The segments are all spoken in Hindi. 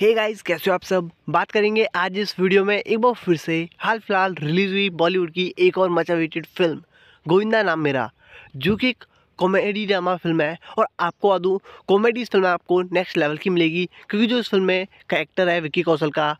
हे गाइस कैसे हो आप सब बात करेंगे आज इस वीडियो में एक बार फिर से हाल फिलहाल रिलीज हुई बॉलीवुड की एक और मचा वेटेड फिल्म गोविंदा नाम मेरा जो कि एक कॉमेडी ड्रामा फिल्म है और आपको आदू कॉमेडी इस फिल्म आपको नेक्स्ट लेवल की मिलेगी क्योंकि जो इस फिल्म में कैरेक्टर है विक्की कौशल का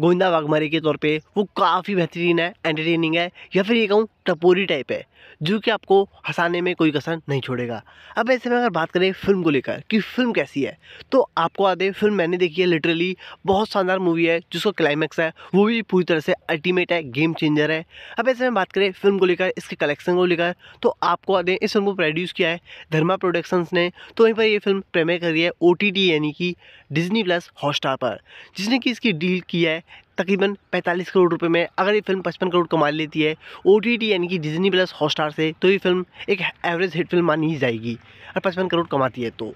गोविंदा वाघमारे के तौर पे वो काफ़ी बेहतरीन है एंटरटेनिंग है या फिर ये कहूँ टपोरी टाइप है जो कि आपको हंसाने में कोई कसर नहीं छोड़ेगा अब ऐसे में अगर बात करें फिल्म को लेकर कि फिल्म कैसी है तो आपको आधे फिल्म मैंने देखी है लिटरली बहुत शानदार मूवी है जिसका क्लाइमैक्स है वो भी पूरी तरह से अल्टीमेट है गेम चेंजर है अब ऐसे में बात करें फिल्म को लेकर इसके कलेक्शन को लेकर तो आपको आधे इस फिल्म को प्रोड्यूस किया है धर्मा प्रोडक्शंस ने तो वहीं पर यह फिल्म प्रेमय करी है ओ यानी कि डिजनी प्लस हॉटस्टार पर जिसने कि इसकी डील की है तकरीबन 45 करोड़ रुपए में अगर ये फिल्म 55 करोड़ कमा लेती है ओ यानी कि डिजनी प्लस हॉटस्टार से तो ये फिल्म एक एवरेज हिट फिल्म मानी ही जाएगी और पचपन करोड़ कमाती है तो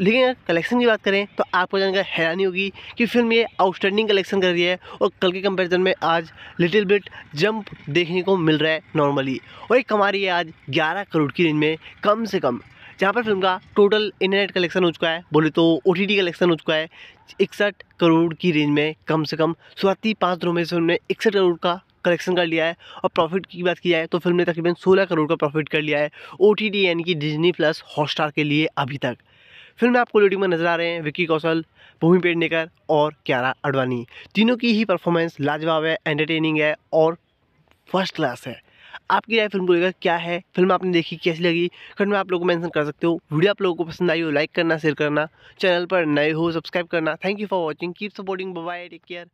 लेकिन अगर कलेक्शन की बात करें तो आपको जानकर हैरानी होगी कि फिल्म ये आउटस्टैंडिंग कलेक्शन कर रही है और कल के कंपेरिजन में आज लिटिल बिट जंप देखने को मिल रहा है नॉर्मली और ये कमा रही है आज ग्यारह करोड़ की रेंज में कम से कम जहाँ पर फिल्म का टोटल इंटरनेट कलेक्शन हो चुका है बोले तो ओ कलेक्शन हो चुका है इकसठ करोड़ की रेंज में कम से कम शुरुआती पाँच दिनों में से ने इकसठ करोड़ का कलेक्शन कर लिया है और प्रॉफिट की बात की जाए तो फिल्म ने तकरीबन 16 करोड़ का प्रॉफिट कर लिया है ओ यानी कि डिजनी प्लस हॉटस्टार के लिए अभी तक फिल्म में आपको लोडिंग में नजर आ रहे हैं विक्की कौशल भूमि पेडनेकर और क्यारा अडवाणी तीनों की ही परफॉर्मेंस लाजवाब है एंटरटेनिंग है और फर्स्ट क्लास है आपकी राय फिल्म को लेकर क्या है फिल्म आपने देखी कैसी लगी कमेंट में आप लोगों को मैंसन कर सकते हो वीडियो आप लोगों को पसंद आई हो लाइक करना शेयर करना चैनल पर नए हो सब्सक्राइब करना thank you for watching keep supporting bye take care